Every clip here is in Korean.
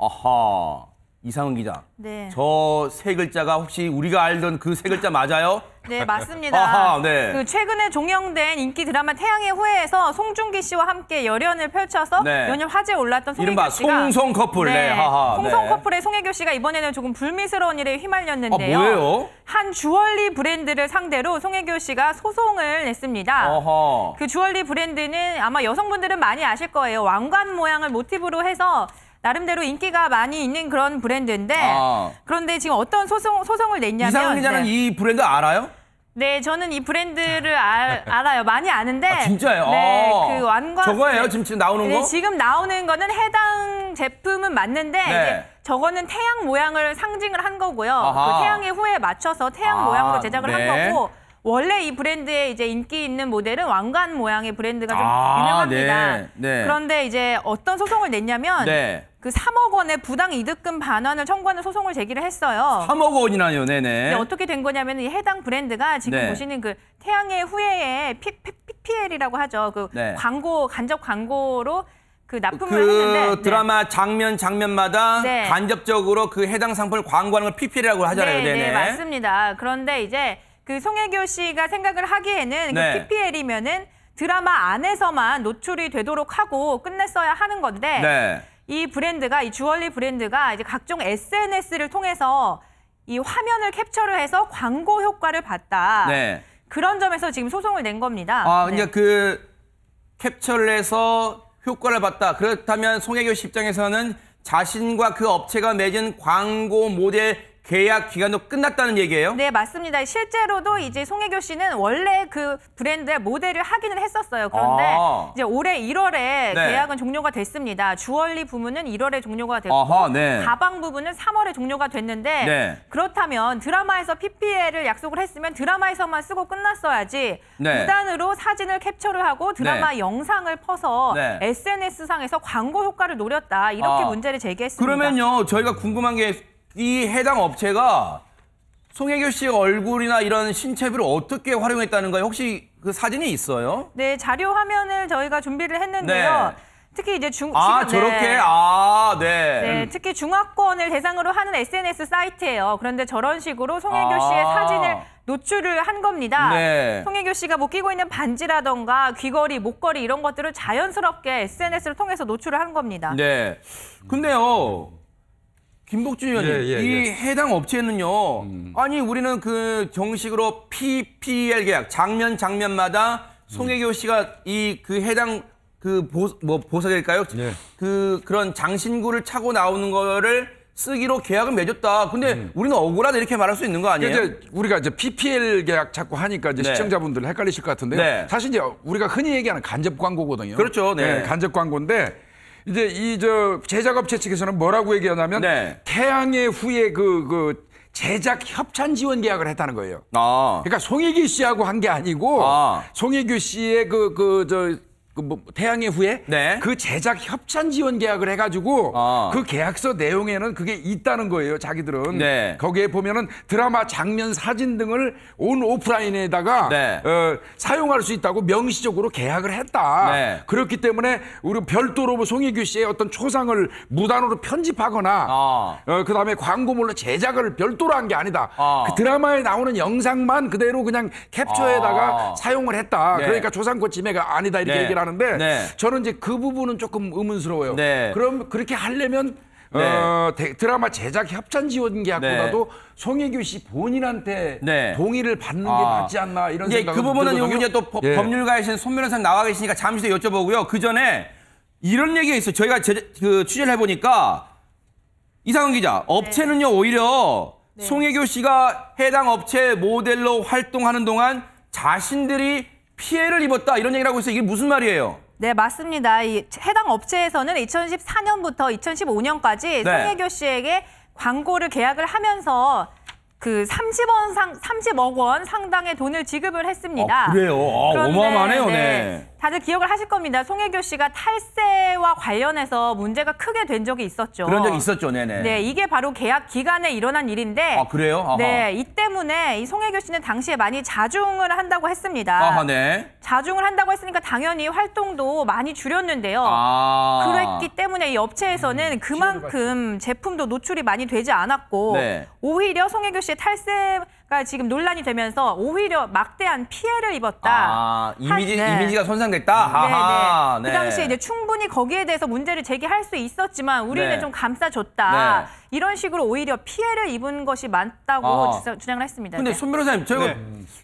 아하. 이상은 기자. 네. 저 세 글자가 혹시 우리가 알던 그 세 글자 맞아요? 네, 맞습니다. 아하, 네. 그 최근에 종영된 인기 드라마 태양의 후예에서 송중기 씨와 함께 열연을 펼쳐서 네. 연일 화제에 올랐던 송혜교 씨가 송송 커플. 네. 네. 하하, 네. 송송 네. 커플의 송혜교 씨가 이번에는 조금 불미스러운 일에 휘말렸는데요. 아, 뭐예요? 한 주얼리 브랜드를 상대로 송혜교 씨가 소송을 냈습니다. 아하. 그 주얼리 브랜드는 아마 여성분들은 많이 아실 거예요. 왕관 모양을 모티브로 해서 나름대로 인기가 많이 있는 그런 브랜드인데 아. 그런데 지금 어떤 소송, 소송을 냈냐면 이상훈 기자는 네. 이 브랜드 알아요? 네, 저는 이 브랜드를 알, 아, 알아요. 많이 아는데. 아, 진짜요? 네, 아그 완관. 저거예요? 네. 지금, 지금 나오는 네, 거? 지금 나오는 거는 해당 제품은 맞는데 네. 저거는 태양 모양을 상징을 한 거고요. 그 태양의 후에 맞춰서 태양 아, 모양으로 제작을 네. 한 거고. 원래 이 브랜드의 이제 인기 있는 모델은 왕관 모양의 브랜드가 좀 아, 유명합니다. 네. 네. 그런데 이제 어떤 소송을 냈냐면 그 3억 원의 부당 이득금 반환을 청구하는 소송을 제기를 했어요. 3억 원이나요, 네네. 어떻게 된 거냐면 이 해당 브랜드가 지금 네. 보시는 그 태양의 후예의 피, 피, PPL이라고 하죠. 그 네. 광고 간접 광고로 그 납품을 그 했는데 네. 드라마 네. 장면 장면마다 네. 간접적으로 그 해당 상품을 광고하는 걸 PPL이라고 하잖아요. 네, 네 맞습니다. 그런데 이제 그 송혜교 씨가 생각을 하기에는 그 네. PPL이면은 드라마 안에서만 노출이 되도록 하고 끝냈어야 하는 건데. 이 브랜드가 이 주얼리 브랜드가 이제 각종 SNS를 통해서 이 화면을 캡처를 해서 광고 효과를 봤다. 네. 그런 점에서 지금 소송을 낸 겁니다. 아, 근데 네. 그 캡처를 해서 효과를 봤다. 그렇다면 송혜교 씨 입장에서는 자신과 그 업체가 맺은 광고 모델 계약 기간도 끝났다는 얘기예요? 네, 맞습니다. 실제로도 이제 송혜교 씨는 원래 그 브랜드의 모델을 하기는 했었어요. 그런데 아. 이제 올해 1월에 네. 계약은 종료가 됐습니다. 주얼리 부문은 1월에 종료가 됐고 아하, 네. 가방 부분은 3월에 종료가 됐는데 네. 그렇다면 드라마에서 PPL을 약속을 했으면 드라마에서만 쓰고 끝났어야지 무단으로 네. 사진을 캡처를 하고 드라마 네. 영상을 퍼서 네. SNS상에서 광고 효과를 노렸다. 이렇게 아. 문제를 제기했습니다. 그러면요, 저희가 궁금한 게이 해당 업체가 송혜교 씨 얼굴이나 이런 신체비를 어떻게 활용했다는가요? 혹시 그 사진이 있어요? 네, 자료 화면을 저희가 준비를 했는데요. 네. 특히 이제 중 아, 지금, 저렇게 네. 아, 네. 네. 특히 중화권을 대상으로 하는 SNS 사이트예요. 그런데 저런 식으로 송혜교 아. 씨의 사진을 노출을 한 겁니다. 네. 송혜교 씨가 못 끼고 있는 반지라던가 귀걸이, 목걸이 이런 것들을 자연스럽게 SNS를 통해서 노출을 한 겁니다. 네. 근데요. 김복준 의원님, 예, 예, 이 예. 해당 업체는요, 음. 아니 우리는 그 정식으로 PPL 계약 장면 장면마다 송혜교 씨가 이 그 해당 그보뭐 보석일까요? 예. 그 그런 장신구를 차고 나오는 거를 쓰기로 계약을 맺었다. 근데 음. 우리는 억울하다 이렇게 말할 수 있는 거 아니에요? 그러니까 이제 우리가 이제 PPL 계약 자꾸 하니까 이제 네. 시청자분들 헷갈리실 것 같은데요. 네. 사실 이제 우리가 흔히 얘기하는 간접 광고거든요. 그렇죠. 네. 네 간접 광고인데 이제 이 저 제작업체 측에서는 뭐라고 얘기하냐면 네. 태양의 후에 그그 그 제작 협찬 지원 계약을 했다는 거예요. 아. 그러니까 송혜교 씨하고 한 게 아니고 아. 송혜교 씨의 그그저 그뭐 태양의 후에 네. 그 제작 협찬 지원 계약을 해가지고 아. 그 계약서 내용에는 그게 있다는 거예요 자기들은 네. 거기에 보면은 드라마 장면 사진 등을 온 오프라인에다가 네. 어, 사용할 수 있다고 명시적으로 계약을 했다 네. 그렇기 때문에 우리 별도로 뭐 송혜교 씨의 어떤 초상을 무단으로 편집하거나 아. 어, 그다음에 광고물로 제작을 별도로 한 게 아니다 아. 그 드라마에 나오는 영상만 그대로 그냥 캡처에다가 사용을 했다 네. 그러니까 조상권 침해가 아니다 이렇게 네. 얘기를 하는데 네. 저는 이제 그 부분은 조금 의문스러워요. 네. 그럼 그렇게 하려면 네. 어, 드라마 제작 협찬 지원 계약보다도 네. 송혜교 씨 본인한테 네. 동의를 받는 게 아. 낫지 않나 이런 예, 생각이 그 부분은 요거 이제 또 예. 법률가이신 손 변호사님 나와 계시니까 잠시 더 여쭤보고요. 그 전에 이런 얘기가 있어요. 저희가 제, 그 취재를 해보니까 이상훈 기자, 네. 업체는요 오히려 네. 송혜교 씨가 해당 업체 모델로 활동하는 동안 자신들이 피해를 입었다 이런 얘기를 하고 있어요. 이게 무슨 말이에요? 네, 맞습니다. 이 해당 업체에서는 2014년부터 2015년까지 네. 송혜교 씨에게 광고를 계약을 하면서 그 30원 상 30억 원 상당의 돈을 지급을 했습니다. 아, 그래요. 아, 어마어마하네요. 네. 네. 다들 기억을 하실 겁니다. 송혜교 씨가 탈세와 관련해서 문제가 크게 된 적이 있었죠. 그런 적 있었죠, 네네. 네, 이게 바로 계약 기간에 일어난 일인데. 아 그래요? 아하. 네, 이 때문에 이 송혜교 씨는 당시에 많이 자중을 한다고 했습니다. 아하, 네. 자중을 한다고 했으니까 당연히 활동도 많이 줄였는데요. 아. 그랬기 때문에 이 업체에서는 음, 그만큼 제품도 노출이 많이 되지 않았고 네. 오히려 송혜교 씨의 탈세 그러니까 지금 논란이 되면서 오히려 막대한 피해를 입었다. 아, 이미지, 한, 네. 이미지가 손상됐다. 음, 네, 네. 그 네. 당시에 이제 충분히 거기에 대해서 문제를 제기할 수 있었지만 우리는 네. 좀 감싸줬다. 네. 이런 식으로 오히려 피해를 입은 것이 많다고 아. 주장을 했습니다. 근데 손 변호사님, 제가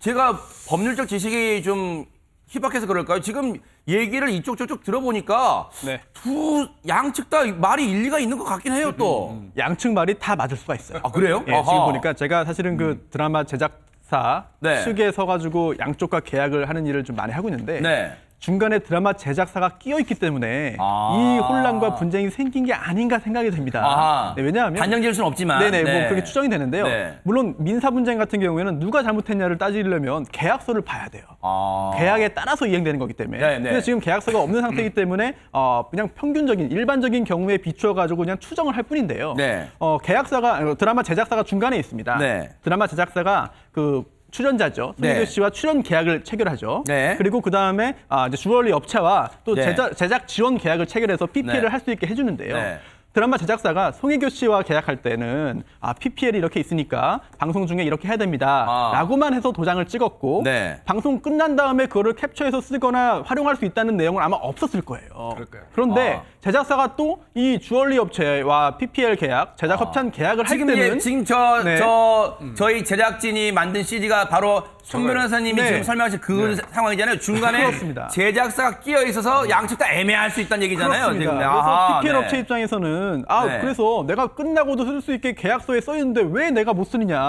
제가 법률적 지식이 좀 희박해서 그럴까요? 지금 얘기를 이쪽 저쪽 들어보니까 네. 두 양측 다 말이 일리가 있는 것 같긴 해요 또. 음, 음. 양측 말이 다 맞을 수가 있어요. 아 그래요? 예, 지금 보니까 제가 사실은 그 음. 드라마 제작 사 네. 측에 서가지고 양쪽과 계약을 하는 일을 좀 많이 하고 있는데 네. 중간에 드라마 제작사가 끼어 있기 때문에 아이 혼란과 분쟁이 생긴 게 아닌가 생각이 됩니다. 네, 왜냐하면 단정 지을 수는 없지만 네네 뭐 네. 뭐 그렇게 추정이 되는데요. 네. 물론 민사 분쟁 같은 경우에는 누가 잘못했냐를 따지려면 계약서를 봐야 돼요. 아 계약에 따라서 이행되는 거기 때문에. 네네. 네. 근데 지금 계약서가 없는 상태이기 때문에 어, 그냥 평균적인 일반적인 경우에 비추어 가지고 그냥 추정을 할 뿐인데요. 네. 어, 계약사가 어, 드라마 제작사가 중간에 있습니다. 네. 드라마 제작사가 그 출연자죠. 손희교 네. 씨와 출연 계약을 체결하죠. 네. 그리고 그 다음에 아, 이제 주얼리 업체와 또 네. 제작, 제작 지원 계약을 체결해서 PP를 네. 할수 있게 해주는데요. 네. 드라마 제작사가 송혜교 씨와 계약할 때는 아, PPL이 이렇게 있으니까 방송 중에 이렇게 해야 됩니다. 아. 라고만 해서 도장을 찍었고 네. 방송 끝난 다음에 그거를 캡처해서 쓰거나 활용할 수 있다는 내용은 아마 없었을 거예요. 그럴까요? 그런데 아. 제작사가 또 이 주얼리 업체와 PPL 계약, 제작 아. 협찬 계약을 할 지금 예, 때는 예, 지금 저, 네. 저, 음. 저희 제작진이 만든 CD가 바로 천 변호사님이 네. 지금 설명하신 그 네. 상황이잖아요. 중간에 그렇습니다. 제작사가 끼어 있어서 네. 양측 다 애매할 수 있다는 얘기잖아요. 그렇습니다. 지금. 그래서 PPL 네. 업체 입장에서는 아 네. 그래서 내가 끝나고도 쓸 수 있게 계약서에 써 있는데 왜 내가 못 쓰느냐라는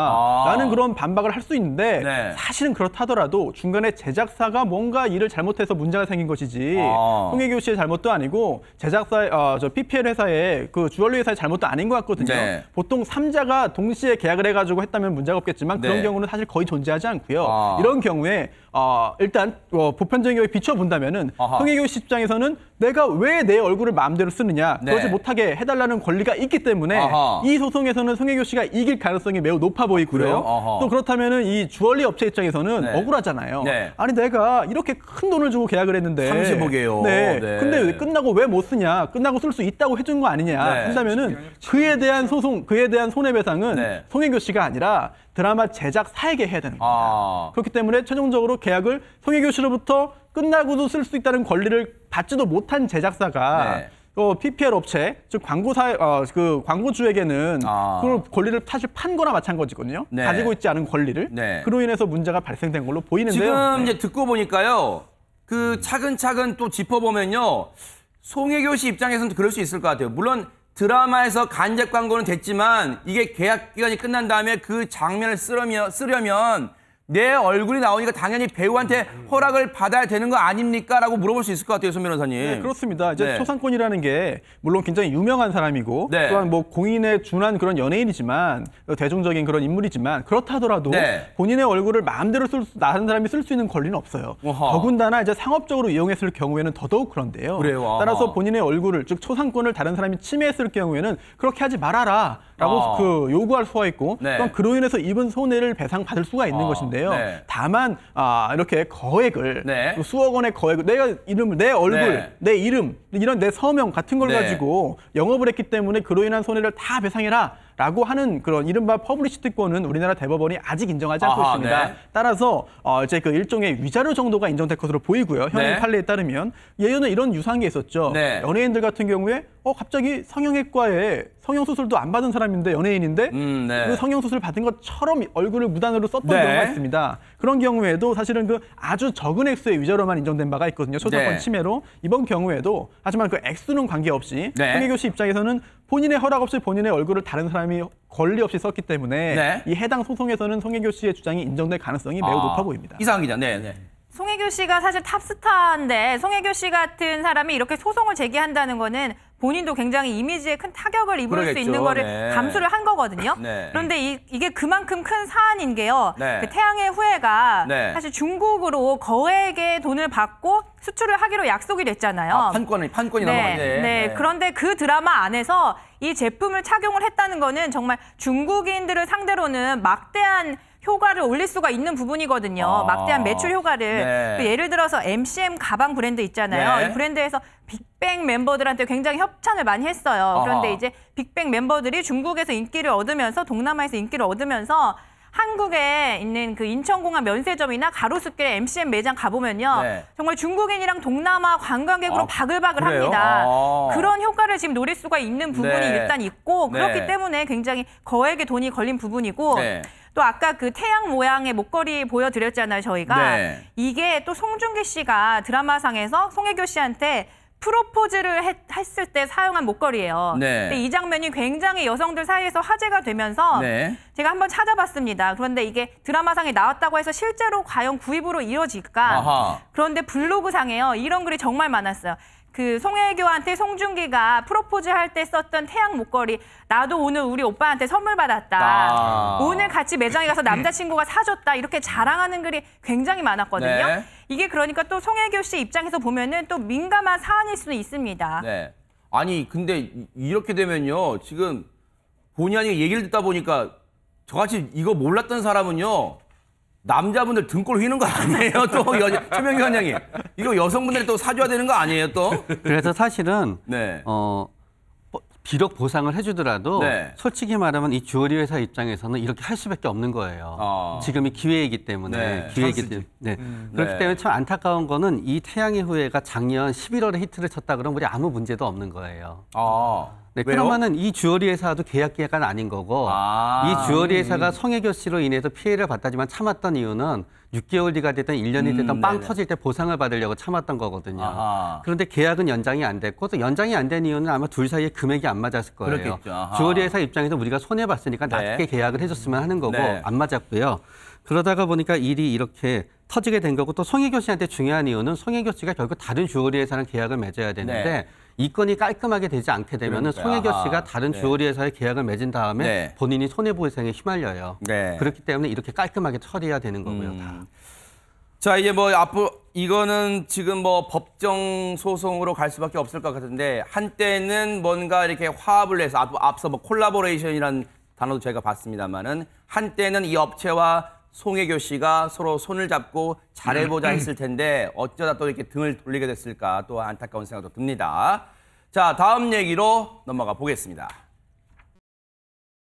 아. 그런 반박을 할 수 있는데 네. 사실은 그렇다더라도 중간에 제작사가 뭔가 일을 잘못해서 문제가 생긴 것이지 아. 홍혜교 씨의 잘못도 아니고 제작사 어, 저 PPL 회사의 그 주얼리 회사의 잘못도 아닌 것 같거든요. 보통 삼자가 동시에 계약을 해가지고 했다면 문제가 없겠지만 그런 경우는 사실 거의 존재하지 않고요. 아. 이런 경우에 어, 일단 어, 보편적인 경우에 비춰본다면은 아하. 통일교 시 입장에서는 내가 왜 내 얼굴을 마음대로 쓰느냐 네. 그러지 못하게 해달라는 권리가 있기 때문에 아하. 이 소송에서는 송혜교 씨가 이길 가능성이 매우 높아 보이고요. 또그렇다면이 주얼리 업체 입장에서는 네. 억울하잖아요. 네. 아니 내가 이렇게 큰 돈을 주고 계약을 했는데 3 0억요 네. 근데 왜 끝나고 왜 못 쓰냐? 끝나고 쓸 수 있다고 해준 거 아니냐? 네. 한다면은 네. 그에 대한 소송, 그에 대한 손해배상은 송혜교 씨가 아니라 드라마 제작사에게 해야 되는 겁니다. 아. 그렇기 때문에 최종적으로 계약을 송혜교 씨로부터 끝나고도 쓸 수 있다는 권리를 받지도 못한 제작사가 네. 어, PPL 업체, 즉 광고사 어, 그 광고주에게는 아. 그 권리를 사실 판 거나 마찬가지거든요. 네. 가지고 있지 않은 권리를 네. 그로 인해서 문제가 발생된 걸로 보이는데요. 지금 네. 이제 듣고 보니까요. 그 차근차근 또 짚어보면요. 송혜교 씨 입장에서는 그럴 수 있을 것 같아요. 물론 드라마에서 간접 광고는 됐지만 이게 계약 기간이 끝난 다음에 그 장면을 쓰려면, 쓰려면 내 얼굴이 나오니까 당연히 배우한테 허락을 받아야 되는 거 아닙니까? 라고 물어볼 수 있을 것 같아요, 손 변호사님. 네, 그렇습니다. 이제 네. 초상권이라는 게 물론 굉장히 유명한 사람이고 네. 또한 뭐 공인에 준한 그런 연예인이지만 어, 대중적인 그런 인물이지만 그렇다 하더라도 네. 본인의 얼굴을 마음대로 쓸 수, 다른 사람이 쓸 수 있는 권리는 없어요. 어하. 더군다나 이제 상업적으로 이용했을 경우에는 더더욱 그런데요. 그래요, 따라서 본인의 얼굴을 즉 초상권을 다른 사람이 침해했을 경우에는 그렇게 하지 말아라 라고 아. 그 요구할 수가 있고 네. 또 그로 인해서 입은 손해를 배상받을 수가 있는 아. 것인데 있는데요. 네. 다만 아, 이렇게 거액을 네. 수억 원의 거액을 내가 이름을 내 얼굴, 네. 내 이름 이런 내 서명 같은 걸 네. 가지고 영업을 했기 때문에 그로 인한 손해를 다 배상해라. 라고 하는 그런 이른바 퍼블리시티권은 우리나라 대법원이 아직 인정하지 않고 아하, 있습니다. 네. 따라서 어, 이제 그 일종의 위자료 정도가 인정될 것으로 보이고요. 현행 네. 판례에 따르면 예전에 이런 유사한 게 있었죠. 네. 연예인들 같은 경우에 어 갑자기 성형외과에 성형수술도 안 받은 사람인데 연예인인데 음, 네. 그 성형수술 받은 것처럼 얼굴을 무단으로 썼던 네. 경우가 있습니다. 그런 경우에도 사실은 그 아주 적은 액수의 위자료만 인정된 바가 있거든요. 초작권 네. 침해로. 이번 경우에도 하지만 그 액수는 관계없이 네. 홍해교씨 입장에서는 본인의 허락 없이 본인의 얼굴을 다른 사람이 권리 없이 썼기 때문에 네. 이 해당 소송에서는 송혜교 씨의 주장이 인정될 가능성이 매우 아, 높아 보입니다. 이상 기자, 네, 네. 송혜교 씨가 사실 탑스타인데 송혜교 씨 같은 사람이 이렇게 소송을 제기한다는 거는 본인도 굉장히 이미지에 큰 타격을 입을 그러겠죠. 수 있는 거를 네. 감수를 한 거거든요. 네. 그런데 이, 게 그만큼 큰 사안인 게요. 네. 그 태양의 후예가 네. 사실 중국으로 거액의 돈을 받고 수출을 하기로 약속이 됐잖아요. 아, 판권이 판권이 네. 나온 네. 네. 그런데 그 드라마 안에서 이 제품을 착용을 했다는 거는 정말 중국인들을 상대로는 막대한 효과를 올릴 수가 있는 부분이거든요. 아, 막대한 매출 효과를. 네. 그 예를 들어서 MCM 가방 브랜드 있잖아요. 네. 이 브랜드에서 빅뱅 멤버들한테 굉장히 협찬을 많이 했어요. 그런데 아하. 이제 빅뱅 멤버들이 중국에서 인기를 얻으면서 동남아에서 인기를 얻으면서 한국에 있는 그 인천공항 면세점이나 가로수길에 MCM 매장 가보면요. 네. 정말 중국인이랑 동남아 관광객으로 아, 바글바글 그래요? 합니다. 아. 그런 효과를 지금 노릴 수가 있는 부분이 네. 일단 있고 그렇기 네. 때문에 굉장히 거액의 돈이 걸린 부분이고 네. 또 아까 그 태양 모양의 목걸이 보여드렸잖아요, 저희가. 네. 이게 또 송중기 씨가 드라마상에서 송혜교 씨한테 프로포즈를 했, 을때 사용한 목걸이에요. 네. 근데 이 장면이 굉장히 여성들 사이에서 화제가 되면서 네. 제가 한번 찾아봤습니다. 그런데 이게 드라마상에 나왔다고 해서 실제로 과연 구입으로 이루어질까? 아하. 그런데 블로그상에요. 이런 글이 정말 많았어요. 그 송혜교한테 송중기가 프로포즈 할때 썼던 태양 목걸이 나도 오늘 우리 오빠한테 선물 받았다. 아. 오늘 같이 매장에 가서 남자친구가 사줬다. 이렇게 자랑하는 글이 굉장히 많았거든요. 네. 이게 그러니까 또 송혜교 씨 입장에서 보면은 또 민감한 사안일 수는 있습니다. 네. 아니 근데 이렇게 되면요 지금 본의 아니게 얘기를 듣다 보니까 저같이 이거 몰랐던 사람은요 남자분들 등골 휘는 거 아니에요? 또 여, 최명희 원장님 이거 여성분들이 또 사줘야 되는 거 아니에요? 또 그래서 사실은 네. 어. 비록 보상을 해주더라도 네. 솔직히 말하면 이 주얼리 회사 입장에서는 이렇게 할 수밖에 없는 거예요. 어. 지금이 기회이기 때문에 네, 기회이기 때문에 네. 음, 그렇기 네. 때문에 참 안타까운 거는 이 태양의 후예가 작년 11월에 히트를 쳤다 그러면 우리 아무 문제도 없는 거예요. 어. 네, 왜요? 그러면은 이 주얼리 회사도 계약 기간 아닌 거고 아~ 이 주얼리 회사가 음. 성혜교 씨로 인해서 피해를 봤다지만 참았던 이유는 6개월 뒤가 됐든 1년이 됐든 음, 빵 네네. 터질 때 보상을 받으려고 참았던 거거든요. 아하. 그런데 계약은 연장이 안 됐고 또 연장이 안 된 이유는 아마 둘 사이에 금액이 안 맞았을 거예요. 주얼리 회사 입장에서 우리가 손해 봤으니까 네. 낮게 계약을 해줬으면 하는 거고 네. 안 맞았고요. 그러다가 보니까 일이 이렇게 터지게 된 거고 또성혜교 씨한테 중요한 이유는 성혜교 씨가 결국 다른 주얼리 회사랑 계약을 맺어야 되는데 네. 이 건이 깔끔하게 되지 않게 되면 송혜교 씨가 다른 네. 주얼리에서의 계약을 맺은 다음에 네. 본인이 손해보상에 휘말려요. 네. 그렇기 때문에 이렇게 깔끔하게 처리해야 되는 거고요. 음. 자 이제 뭐 앞으로 이거는 지금 뭐 법정 소송으로 갈 수밖에 없을 것 같은데 한때는 뭔가 이렇게 화합을 해서 앞서 뭐 콜라보레이션이라는 단어도 저희가 봤습니다만은 한때는 이 업체와 송혜교 씨가 서로 손을 잡고 잘해보자 했을 텐데 어쩌다 또 이렇게 등을 돌리게 됐을까 또 안타까운 생각도 듭니다. 자 다음 얘기로 넘어가 보겠습니다.